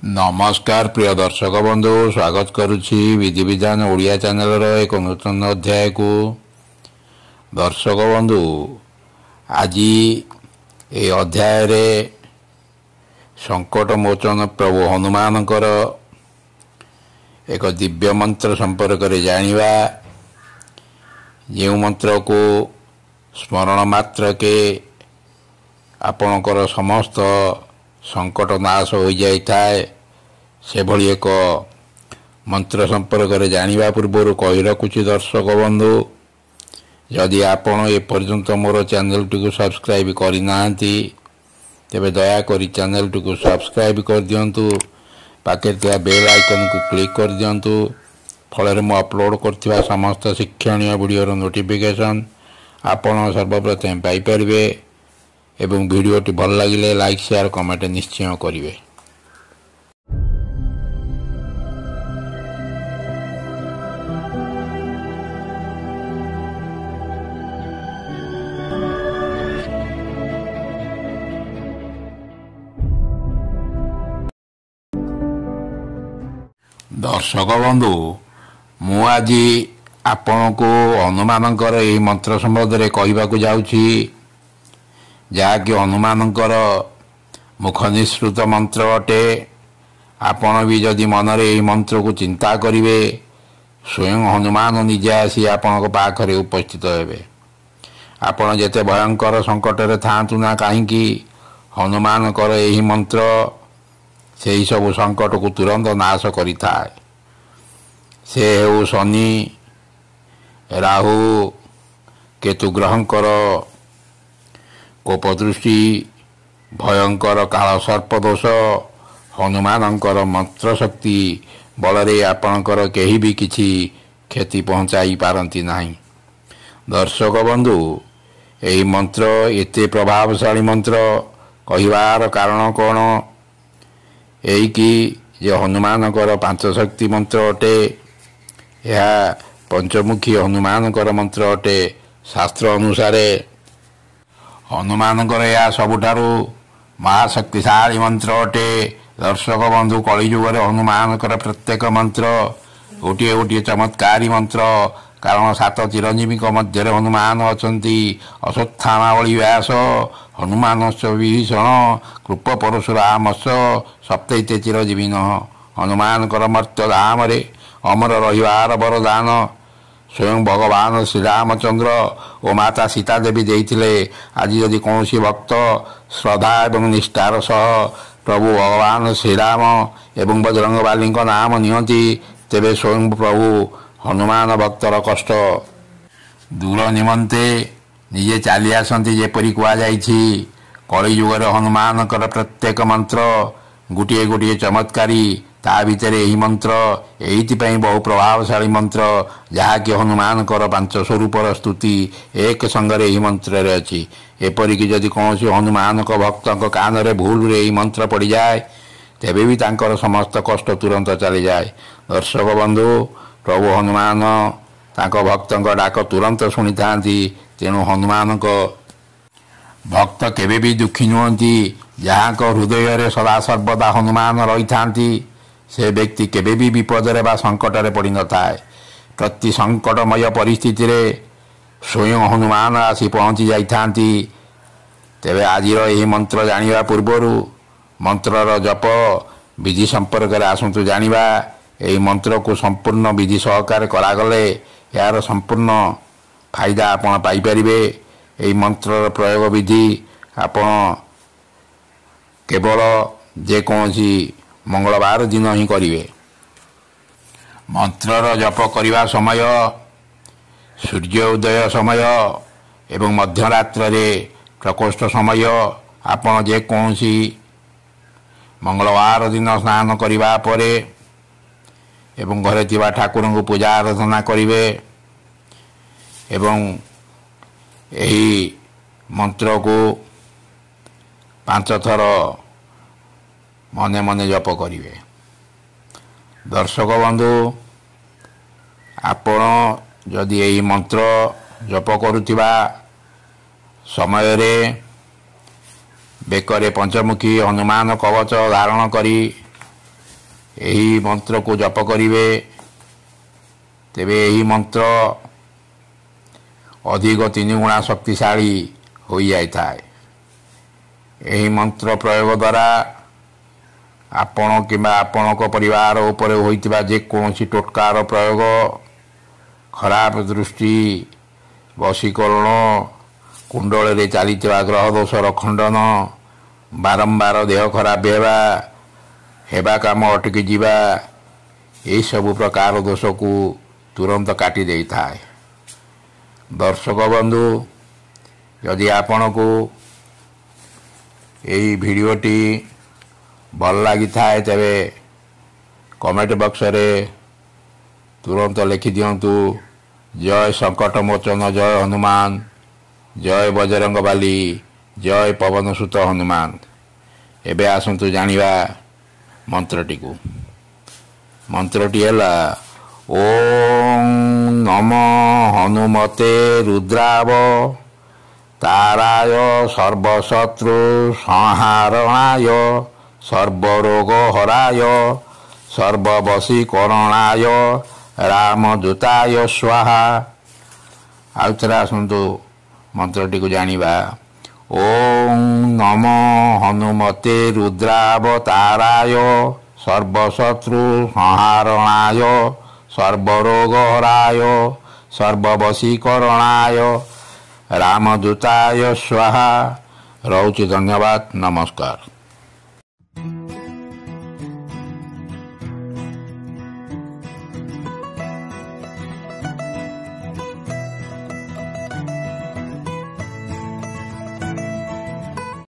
ନମସ୍କାର ପ୍ରିୟ ଦର୍ଶକ ବନ୍ଧୁ ସ୍ୱାଗତ କରୁଛି ବିଧିବିଧାନ ଓଡ଼ିଆ ଚ୍ୟାନେଲର ଏକ ନୂତନ ଅଧ୍ୟାୟକୁ ଦର୍ଶକ ବନ୍ଧୁ ଆଜି ଏ ଅଧ୍ୟାୟରେ ସଙ୍କଟ ମୋଚନ ପ୍ରଭୁ ହନୁମାନଙ୍କର ଏକ ଦିବ୍ୟ ମନ୍ତ୍ର ସମ୍ପର୍କରେ ଜାଣିବା ଯେଉଁ ମନ୍ତ୍ରକୁ ସ୍ମରଣ ମାତ୍ରକେ ଆପଣଙ୍କର ସମସ୍ତ ସଙ୍କଟ ନାଶ ହୋଇଯାଇଥାଏ ସେଭଳି ଏକ ମନ୍ତ୍ର ସମ୍ପର୍କରେ ଜାଣିବା ପୂର୍ବରୁ କହି ରଖୁଛି ଦର୍ଶକ ବନ୍ଧୁ ଯଦି ଆପଣ ଏପର୍ଯ୍ୟନ୍ତ ମୋର ଚ୍ୟାନେଲଟିକୁ ସବସ୍କ୍ରାଇବ୍ କରିନାହାନ୍ତି ତେବେ ଦୟାକରି ଚ୍ୟାନେଲଟିକୁ ସବସ୍କ୍ରାଇବ୍ କରିଦିଅନ୍ତୁ ପାଖରେ ଥିବା ବେଲ୍ ଆଇକନ୍କୁ କ୍ଲିକ୍ କରିଦିଅନ୍ତୁ ଫଳରେ ମୁଁ ଅପଲୋଡ଼ କରିଥିବା ସମସ୍ତ ଶିକ୍ଷଣୀୟ ଭିଡ଼ିଓର ନୋଟିଫିକେସନ୍ ଆପଣ ସର୍ବପ୍ରଥମେ ପାଇପାରିବେ ଏବଂ ଭିଡ଼ିଓଟି ଭଲ ଲାଗିଲେ ଲାଇକ୍ ସେୟାର କମେଣ୍ଟ ନିଶ୍ଚୟ କରିବେ ଦର୍ଶକ ବନ୍ଧୁ ମୁଁ ଆଜି ଆପଣଙ୍କୁ ହନୁମାନଙ୍କର ଏହି ମନ୍ତ୍ର ସମ୍ବନ୍ଧରେ କହିବାକୁ ଯାଉଛି ଯାହାକି ହନୁମାନଙ୍କର ମୁଖ ନିଃସୃତ ମନ୍ତ୍ର ଅଟେ ଆପଣ ବି ଯଦି ମନରେ ଏହି ମନ୍ତ୍ରକୁ ଚିନ୍ତା କରିବେ ସ୍ଵୟଂ ହନୁମାନ ନିଜେ ଆସି ଆପଣଙ୍କ ପାଖରେ ଉପସ୍ଥିତ ହେବେ ଆପଣ ଯେତେ ଭୟଙ୍କର ସଙ୍କଟରେ ଥାଆନ୍ତୁ ନା କାହିଁକି ହନୁମାନଙ୍କର ଏହି ମନ୍ତ୍ର ସେହି ସବୁ ସଙ୍କଟକୁ ତୁରନ୍ତ ନାଶ କରିଥାଏ ସେ ହେଉ ଶନି ରାହୁ କେତୁ ଗ୍ରହଙ୍କର କୋପଦୃଷ୍ଟି ଭୟଙ୍କର କାଳ ସର୍ପଦୋଷ ହନୁମାନଙ୍କର ମନ୍ତ୍ରଶକ୍ତି ବଳରେ ଆପଣଙ୍କର କେହି ବି କିଛି କ୍ଷତି ପହଞ୍ଚାଇ ପାରନ୍ତି ନାହିଁ ଦର୍ଶକ ବନ୍ଧୁ ଏହି ମନ୍ତ୍ର ଏତେ ପ୍ରଭାବଶାଳୀ ମନ୍ତ୍ର କହିବାର କାରଣ କ'ଣ ଏହିକି ଯେ ହନୁମାନଙ୍କର ପାଞ୍ଚଶକ୍ତି ମନ୍ତ୍ର ଅଟେ ଏହା ପଞ୍ଚମୁଖୀ ହନୁମାନଙ୍କର ମନ୍ତ୍ର ଅଟେ ଶାସ୍ତ୍ର ଅନୁସାରେ ହନୁମାନଙ୍କର ଏହା ସବୁଠାରୁ ମହାଶକ୍ତିଶାଳୀ ମନ୍ତ୍ର ଅଟେ ଦର୍ଶକ ବନ୍ଧୁ କଳିଯୁଗରେ ହନୁମାନଙ୍କର ପ୍ରତ୍ୟେକ ମନ୍ତ୍ର ଗୋଟିଏ ଗୋଟିଏ ଚମତ୍କାରୀ ମନ୍ତ୍ର କାରଣ ସାତ ଚିରଞ୍ଜୀବୀଙ୍କ ମଧ୍ୟରେ ହନୁମାନ ଅଛନ୍ତି ଅଶ୍ୱତ୍ଥାମାବଳୀ ବ୍ୟାସ ହନୁମାନ ବିଭୀଷଣ କୃପ ପରଶୁରାମସ ସପ୍ତେ ଚିରଞ୍ଜୀବୀ ନୁହଁ ହନୁମାନଙ୍କର ମର୍ତ୍ତ୍ୟ ଧାମରେ ଅମର ରହିବାର ବରଦାନ ସ୍ୱୟଂ ଭଗବାନ ଶ୍ରୀରାମଚନ୍ଦ୍ର ଓ ମାତା ସୀତା ଦେବୀ ଦେଇଥିଲେ ଆଜି ଯଦି କୌଣସି ଭକ୍ତ ଶ୍ରଦ୍ଧା ଏବଂ ନିଷ୍ଠାର ସହ ପ୍ରଭୁ ଭଗବାନ ଶ୍ରୀରାମ ଏବଂ ବଜରଙ୍ଗ ବାଲିଙ୍କ ନାମ ନିଅନ୍ତି ତେବେ ସ୍ୱୟଂ ପ୍ରଭୁ ହନୁମାନ ଭକ୍ତର କଷ୍ଟ ଦୂର ନିମନ୍ତେ ନିଜେ ଚାଲି ଆସନ୍ତି ଯେପରି କୁହାଯାଇଛି କଳିଯୁଗରେ ହନୁମାନଙ୍କର ପ୍ରତ୍ୟେକ ମନ୍ତ୍ର ଗୋଟିଏ ଗୋଟିଏ ଚମତ୍କାରୀ ତା ଭିତରେ ଏହି ମନ୍ତ୍ର ଏଇଥିପାଇଁ ବହୁ ପ୍ରଭାବଶାଳୀ ମନ୍ତ୍ର ଯାହାକି ହନୁମାନଙ୍କର ପାଞ୍ଚ ସ୍ୱରୂପର ସ୍ତୁତି ଏକ ସଙ୍ଗରେ ଏହି ମନ୍ତ୍ରରେ ଅଛି ଏପରିକି ଯଦି କୌଣସି ହନୁମାନଙ୍କ ଭକ୍ତଙ୍କ କାନରେ ଭୁଲରେ ଏହି ମନ୍ତ୍ର ପଡ଼ିଯାଏ ତେବେ ବି ତାଙ୍କର ସମସ୍ତ କଷ୍ଟ ତୁରନ୍ତ ଚାଲିଯାଏ ଦର୍ଶକ ବନ୍ଧୁ ପ୍ରଭୁ ହନୁମାନ ତାଙ୍କ ଭକ୍ତଙ୍କ ଡାକ ତୁରନ୍ତ ଶୁଣିଥାନ୍ତି ତେଣୁ ହନୁମାନଙ୍କ ଭକ୍ତ କେବେ ବି ଦୁଃଖୀ ନୁହନ୍ତି ଯାହାଙ୍କ ହୃଦୟରେ ସଦାସର୍ବଦା ହନୁମାନ ରହିଥାନ୍ତି ସେ ବ୍ୟକ୍ତି କେବେ ବି ବିପଦରେ ବା ସଙ୍କଟରେ ପଡ଼ିନଥାଏ ପ୍ରତି ସଙ୍କଟମୟ ପରିସ୍ଥିତିରେ ସ୍ୱୟଂ ହନୁମାନ ଆସି ପହଞ୍ଚି ଯାଇଥାନ୍ତି ତେବେ ଆଜିର ଏହି ମନ୍ତ୍ର ଜାଣିବା ପୂର୍ବରୁ ମନ୍ତ୍ରର ଜପ ବିଧି ସମ୍ପର୍କରେ ଆସନ୍ତୁ ଜାଣିବା ଏହି ମନ୍ତ୍ରକୁ ସମ୍ପୂର୍ଣ୍ଣ ବିଧି ସହକାରେ କରାଗଲେ ଏହାର ସମ୍ପୂର୍ଣ୍ଣ ଫାଇଦା ଆପଣ ପାଇପାରିବେ ଏହି ମନ୍ତ୍ରର ପ୍ରୟୋଗ ବିଧି ଆପଣ କେବଳ ଯେକୌଣସି ମଙ୍ଗଳବାର ଦିନ ହିଁ କରିବେ ମନ୍ତ୍ରର ଜପ କରିବା ସମୟ ସୂର୍ଯ୍ୟ ଉଦୟ ସମୟ ଏବଂ ମଧ୍ୟରାତ୍ରରେ ପ୍ରକୋଷ୍ଠ ସମୟ ଆପଣ ଯେକୌଣସି ମଙ୍ଗଳବାର ଦିନ ସ୍ନାନ କରିବା ପରେ ଏବଂ ଘରେ ଥିବା ଠାକୁରଙ୍କୁ ପୂଜା ଆରାଧନା କରିବେ ଏବଂ ଏହି ମନ୍ତ୍ରକୁ ପାଞ୍ଚ ଥର ମନେ ମନେ ଜପ କରିବେ ଦର୍ଶକ ବନ୍ଧୁ ଆପଣ ଯଦି ଏହି ମନ୍ତ୍ର ଜପ କରୁଥିବା ସମୟରେ ବେକରେ ପଞ୍ଚମୁଖୀ ହନୁମାନ କବଚ ଧାରଣ କରି ଏହି ମନ୍ତ୍ରକୁ ଜପ କରିବେ ତେବେ ଏହି ମନ୍ତ୍ର ଅଧିକ ତିନି ଗୁଣା ଶକ୍ତିଶାଳୀ ହୋଇଯାଇଥାଏ ଏହି ମନ୍ତ୍ର ପ୍ରୟୋଗ ଦ୍ୱାରା ଆପଣ କିମ୍ବା ଆପଣଙ୍କ ପରିବାର ଉପରେ ହୋଇଥିବା ଯେକୌଣସି ଟୋଟକାର ପ୍ରୟୋଗ ଖରାପ ଦୃଷ୍ଟି ବଶୀକରଣ କୁଣ୍ଡଳରେ ଚାଲିଥିବା ଗ୍ରହ ଦୋଷର ଖଣ୍ଡନ ବାରମ୍ବାର ଦେହ ଖରାପ ହେବା ହେବା କାମ ଅଟକି ଯିବା ଏହିସବୁ ପ୍ରକାର ଦୋଷକୁ ତୁରନ୍ତ କାଟି ଦେଇଥାଏ ଦର୍ଶକ ବନ୍ଧୁ ଯଦି ଆପଣଙ୍କୁ ଏହି ଭିଡ଼ିଓଟି ଭଲ ଲାଗିଥାଏ ତେବେ କମେଣ୍ଟ ବକ୍ସରେ ତୁରନ୍ତ ଲେଖିଦିଅନ୍ତୁ ଜୟ ସଙ୍କଟ ମୋଚନ ଜୟ ହନୁମାନ ଜୟ ବଜରଙ୍ଗ ବାଲି ଜୟ ପବନ ସୁତ ହନୁମାନ ଏବେ ଆସନ୍ତୁ ଜାଣିବା ମନ୍ତ୍ରଟିକୁ ମନ୍ତ୍ରଟି ହେଲା ଓ ନମ ହନୁମତେ ରୁଦ୍ରାବ ତାରାୟ ସର୍ବଶତ୍ରୁ ସଂହାରଣାୟ সর্বরোগ হরায় ସର୍ବବଶୀକରଣାୟ ରାମଦୂତାୟ ସ୍ୱାହା ଆଉ ଥରେ ଆସନ୍ତୁ ମନ୍ତ୍ରଟିକୁ ଜାଣିବା ଓଂ ନମ ହନୁମତେ ରୁଦ୍ରାବତାରାୟ ସର୍ବଶତ୍ରୁ ସଂହାରଣାୟ ସର୍ବରୋଗହରାୟ ସର୍ବବଶୀକରଣାୟ ରାମଦୂତାୟ ସ୍ୱାହା ରହୁଛି ଧନ୍ୟବାଦ ନମସ୍କାର